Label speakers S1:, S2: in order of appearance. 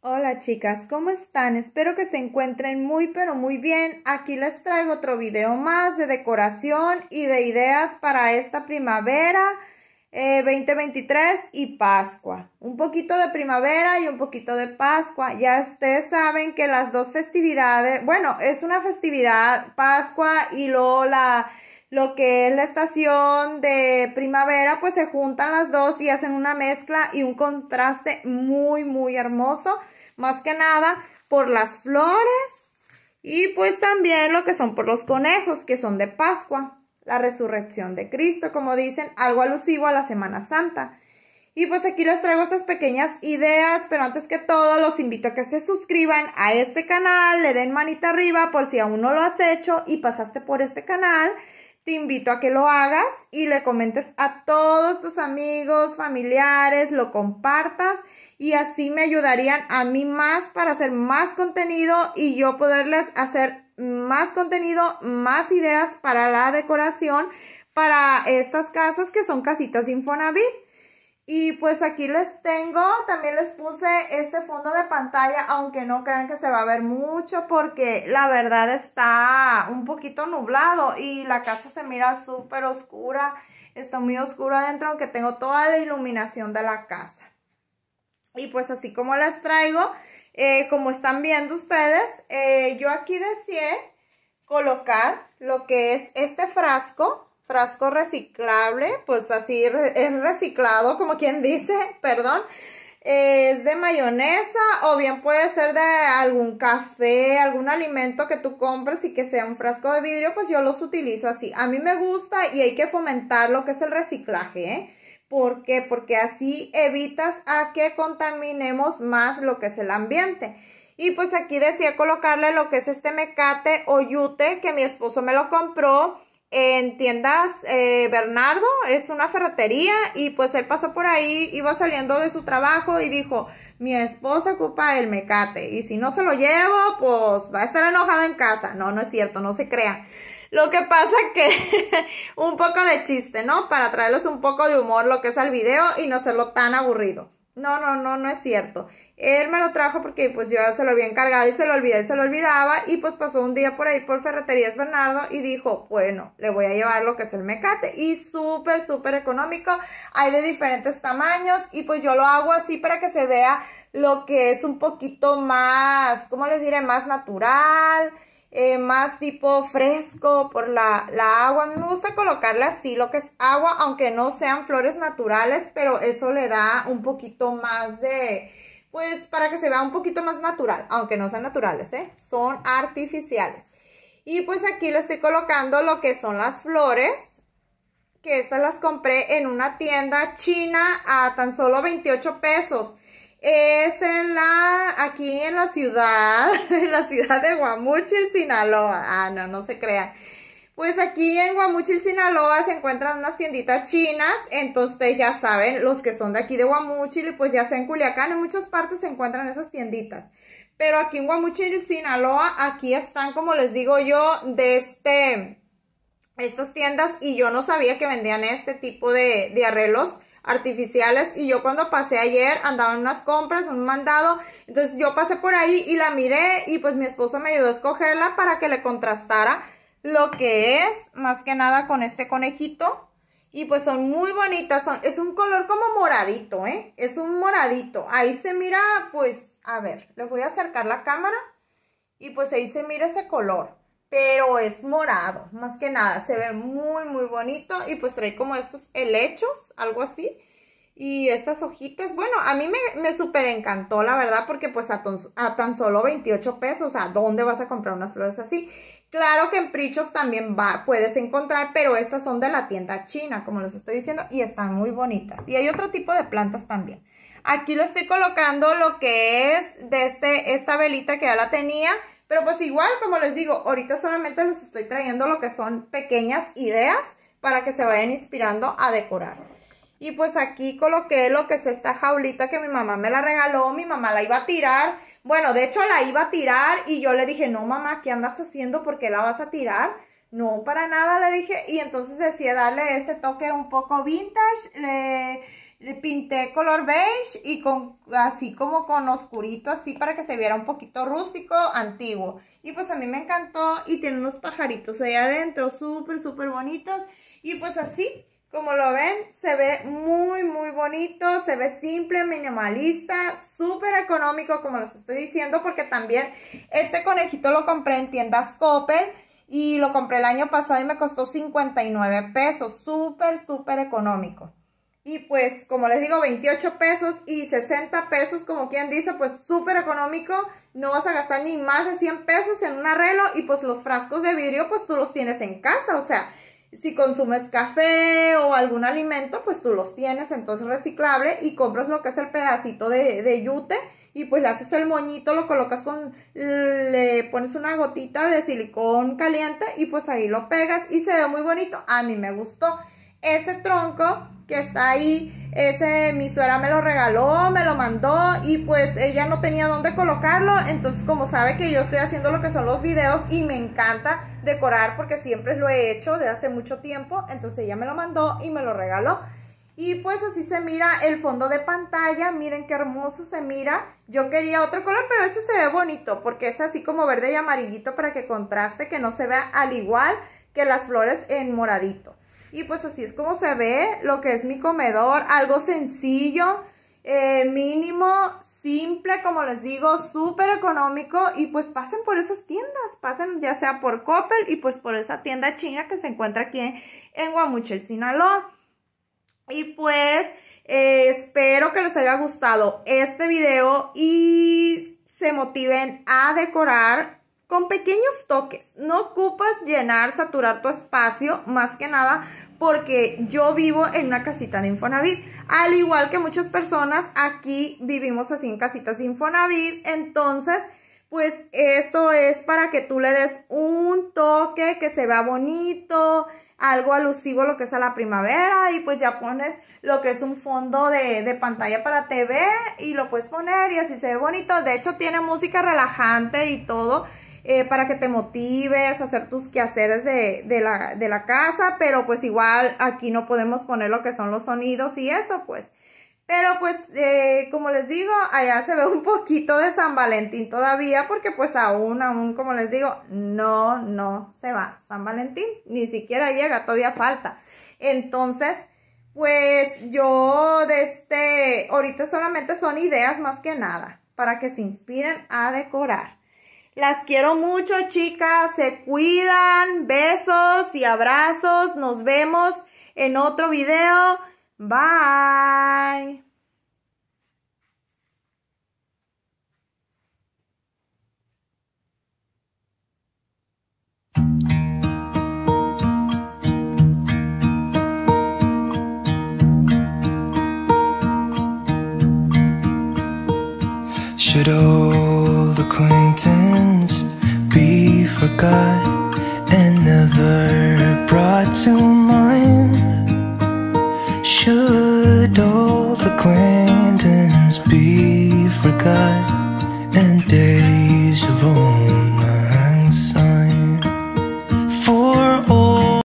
S1: Hola chicas, ¿cómo están? Espero que se encuentren muy pero muy bien. Aquí les traigo otro video más de decoración y de ideas para esta primavera 2023 eh, y Pascua. Un poquito de primavera y un poquito de Pascua. Ya ustedes saben que las dos festividades, bueno, es una festividad Pascua y luego la lo que es la estación de primavera, pues se juntan las dos y hacen una mezcla y un contraste muy, muy hermoso. Más que nada por las flores y pues también lo que son por los conejos, que son de Pascua, la resurrección de Cristo, como dicen, algo alusivo a la Semana Santa. Y pues aquí les traigo estas pequeñas ideas, pero antes que todo los invito a que se suscriban a este canal, le den manita arriba por si aún no lo has hecho y pasaste por este canal te invito a que lo hagas y le comentes a todos tus amigos, familiares, lo compartas y así me ayudarían a mí más para hacer más contenido y yo poderles hacer más contenido, más ideas para la decoración para estas casas que son casitas de Infonavit. Y pues aquí les tengo, también les puse este fondo de pantalla, aunque no crean que se va a ver mucho porque la verdad está un poquito nublado y la casa se mira súper oscura, está muy oscura adentro aunque tengo toda la iluminación de la casa. Y pues así como las traigo, eh, como están viendo ustedes, eh, yo aquí deseé colocar lo que es este frasco frasco reciclable, pues así es reciclado, como quien dice, perdón. Es de mayonesa o bien puede ser de algún café, algún alimento que tú compres y que sea un frasco de vidrio, pues yo los utilizo así. A mí me gusta y hay que fomentar lo que es el reciclaje, ¿eh? ¿Por qué? Porque así evitas a que contaminemos más lo que es el ambiente. Y pues aquí decía colocarle lo que es este mecate o yute que mi esposo me lo compró en tiendas eh, Bernardo, es una ferretería, y pues él pasó por ahí, iba saliendo de su trabajo y dijo, mi esposa ocupa el mecate, y si no se lo llevo, pues va a estar enojada en casa. No, no es cierto, no se crean. Lo que pasa que un poco de chiste, ¿no? Para traerles un poco de humor lo que es al video y no hacerlo tan aburrido. No, no, no, no es cierto. Él me lo trajo porque pues yo ya se lo había encargado y se lo olvidé, y se lo olvidaba y pues pasó un día por ahí por Ferreterías Bernardo y dijo, bueno, le voy a llevar lo que es el mecate y súper, súper económico, hay de diferentes tamaños y pues yo lo hago así para que se vea lo que es un poquito más, ¿cómo les diré? Más natural, eh, más tipo fresco por la, la, agua. me gusta colocarle así lo que es agua, aunque no sean flores naturales, pero eso le da un poquito más de pues para que se vea un poquito más natural, aunque no sean naturales, ¿eh? son artificiales. Y pues aquí le estoy colocando lo que son las flores, que estas las compré en una tienda china a tan solo 28 pesos. Es en la, aquí en la ciudad, en la ciudad de Guamuchil, Sinaloa. Ah, no, no se crean. Pues aquí en Guamuchil, Sinaloa, se encuentran unas tienditas chinas, entonces ya saben, los que son de aquí de Guamuchil, pues ya sea en Culiacán, en muchas partes se encuentran esas tienditas. Pero aquí en Guamuchil, Sinaloa, aquí están, como les digo yo, de este, estas tiendas, y yo no sabía que vendían este tipo de, arreglos artificiales, y yo cuando pasé ayer, andaba en unas compras, un mandado, entonces yo pasé por ahí y la miré, y pues mi esposo me ayudó a escogerla para que le contrastara, lo que es, más que nada con este conejito. Y pues son muy bonitas, son, es un color como moradito, ¿eh? Es un moradito. Ahí se mira, pues, a ver, les voy a acercar la cámara y pues ahí se mira ese color. Pero es morado, más que nada, se ve muy, muy bonito y pues trae como estos helechos, algo así. Y estas hojitas, bueno, a mí me, me súper encantó, la verdad, porque pues a, tan solo 28 pesos, ¿a dónde vas a comprar unas flores así? Claro que en Prichos también puedes encontrar, pero estas son de la tienda china, como les estoy diciendo, y están muy bonitas. Y hay otro tipo de plantas también. Aquí lo estoy colocando lo que es de este, esta velita que ya la tenía, pero pues igual, como les digo, ahorita solamente les estoy trayendo lo que son pequeñas ideas para que se vayan inspirando a decorar. Y pues aquí coloqué lo que es esta jaulita que mi mamá me la regaló, mi mamá la iba a tirar. Bueno, de hecho la iba a tirar y yo le dije, no mamá, ¿qué andas haciendo? ¿Por qué la vas a tirar? No, para nada, le dije. Y entonces decía darle este toque un poco vintage. Le, pinté color beige y con así como con oscurito, así para que se viera un poquito rústico, antiguo. Y pues a mí me encantó y tiene unos pajaritos ahí adentro, súper, súper bonitos. Y pues así como lo ven, se ve muy, muy bonito, se ve simple, minimalista, súper económico, como les estoy diciendo, porque también este conejito lo compré en tiendas Coppel y lo compré el año pasado y me costó 59 pesos, súper, súper económico. Y pues, como les digo, 28 pesos y 60 pesos, como quien dice, pues súper económico. No vas a gastar ni más de 100 pesos en un arreglo y pues los frascos de vidrio, pues tú los tienes en casa, o sea... Si consumes café o algún alimento, pues tú los tienes, entonces reciclable y compras lo que es el pedacito de, de yute y pues le haces el moñito, lo colocas con, le pones una gotita de silicón caliente y pues ahí lo pegas y se ve muy bonito. A mí me gustó ese tronco que está ahí ese mi suegra me lo regaló, me lo mandó y pues ella no tenía dónde colocarlo. Entonces como sabe que yo estoy haciendo lo que son los videos y me encanta decorar porque siempre lo he hecho de hace mucho tiempo. Entonces ella me lo mandó y me lo regaló. Y pues así se mira el fondo de pantalla, miren qué hermoso se mira. Yo quería otro color, pero ese se ve bonito porque es así como verde y amarillito para que contraste, que no se vea al igual que las flores en moradito. Y pues así es como se ve lo que es mi comedor, algo sencillo, eh, mínimo, simple, como les digo, súper económico. Y pues pasen por esas tiendas, pasen ya sea por Coppel y pues por esa tienda china que se encuentra aquí en, Guamuchel, Sinaloa. Y pues eh, espero que les haya gustado este video y se motiven a decorar con pequeños toques. No ocupas llenar, saturar tu espacio, más que nada porque yo vivo en una casita de Infonavit. Al igual que muchas personas, aquí vivimos así en casitas de Infonavit. Entonces, pues esto es para que tú le des un toque que se vea bonito, algo alusivo a lo que es a la primavera y pues ya pones lo que es un fondo de, de, pantalla para TV y lo puedes poner y así se ve bonito. De hecho tiene música relajante y todo eh, para que te motives, hacer tus quehaceres de, de, la, de la casa, pero pues igual aquí no podemos poner lo que son los sonidos y eso, pues. Pero pues, eh, como les digo, allá se ve un poquito de San Valentín todavía, porque pues aún, aún, como les digo, no, no se va San Valentín, ni siquiera llega, todavía falta. Entonces, pues yo de este, ahorita solamente son ideas más que nada, para que se inspiren a decorar. Las quiero mucho, chicas. Se cuidan. Besos y abrazos. Nos vemos en otro video. Bye. mountains be forgot and never brought to mind? Should old acquaintance be forgot?